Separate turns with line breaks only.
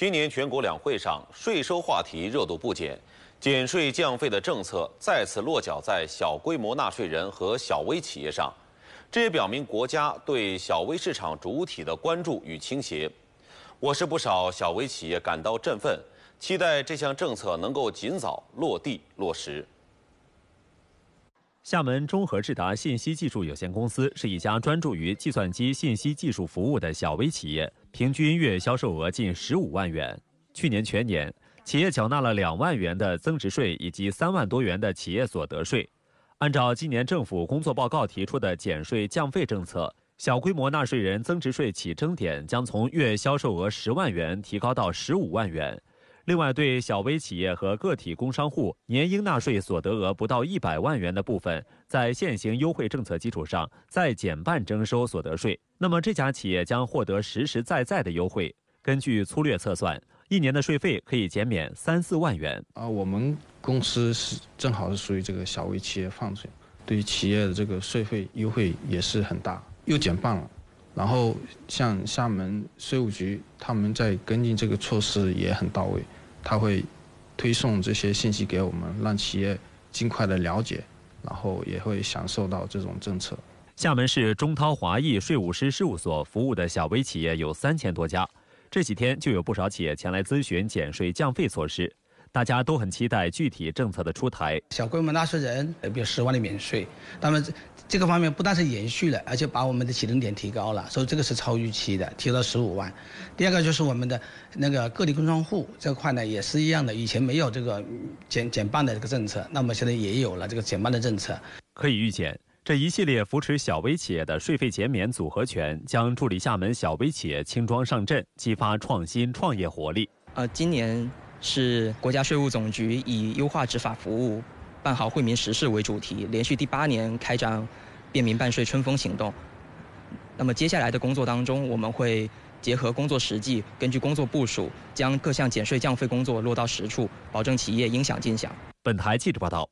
今年全国两会上，税收话题热度不减，减税降费的政策再次落脚在小规模纳税人和小微企业上，这也表明国家对小微市场主体的关注与倾斜。我市不少小微企业感到振奋，期待这项政策能够尽早落地落实。
厦门中和智达信息技术有限公司是一家专注于计算机信息技术服务的小微企业，平均月销售额近十五万元。去年全年，企业缴纳了两万元的增值税以及三万多元的企业所得税。按照今年政府工作报告提出的减税降费政策，小规模纳税人增值税起征点将从月销售额十万元提高到十五万元。另外，对小微企业和个体工商户年应纳税所得额不到一百万元的部分，在现行优惠政策基础上再减半征收所得税。那么，这家企业将获得实实在在的优惠。根据粗略测算，一年的税费可以减免三四万元。
啊，我们公司是正好是属于这个小微企业范畴，对于企业的这个税费优惠也是很大，又减半了。然后，像厦门税务局，他们在跟进这个措施也很到位，他会推送这些信息给我们，让企业尽快的了解，然后也会享受到这种政策。
厦门市中涛华裔税务师事务所服务的小微企业有三千多家，这几天就有不少企业前来咨询减税降费措施。大家都很期待具体政策的出
台。小规模纳税人，比如十万的免税，那么这个方面不但是延续了，而且把我们的起征点提高了，所以这个是超预期的，提到十五万。第二个就是我们的那个个体工商户这块呢，也是一样的，以前没有这个减减半的这个政策，那么现在也有了这个减半的政策。
可以预见，这一系列扶持小微企业的税费减免组合拳，将助力厦门小微企业轻装上阵，激发创新
创业活力。呃，今年。是国家税务总局以优化执法服务、办好惠民实事为主题，连续第八年开展“便民办税春风行动”。那么接下来的工作当中，我们会结合工作实际，根据工作部署，将各项减税降费工作落到实处，保证企业应享尽享。本台记者报道。